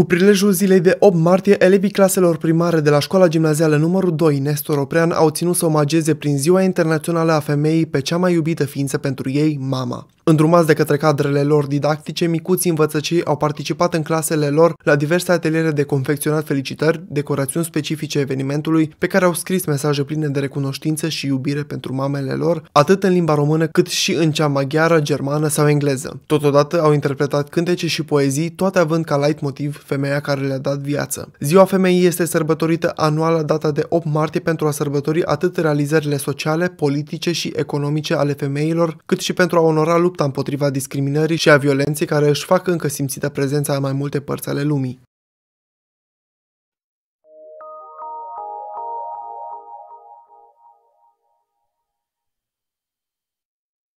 Cu prilejul zilei de 8 martie, elevii claselor primare de la școala gimnazială numărul 2 Nestor Oprean au ținut să omageze prin Ziua Internațională a Femeii pe cea mai iubită ființă pentru ei, mama. Îndrumați de către cadrele lor didactice, micuții învățăcii au participat în clasele lor la diverse ateliere de confecționat felicitări, decorațiuni specifice evenimentului, pe care au scris mesaje pline de recunoștință și iubire pentru mamele lor, atât în limba română cât și în cea maghiară, germană sau engleză. Totodată au interpretat cântece și poezii, toate având ca light motiv femeia care le-a dat viață. Ziua femeii este sărbătorită anual la data de 8 martie pentru a sărbători atât realizările sociale, politice și economice ale femeilor, cât și pentru a onora lupta lupta împotriva discriminării și a violenței care își fac încă simțită prezența în mai multe părți ale lumii.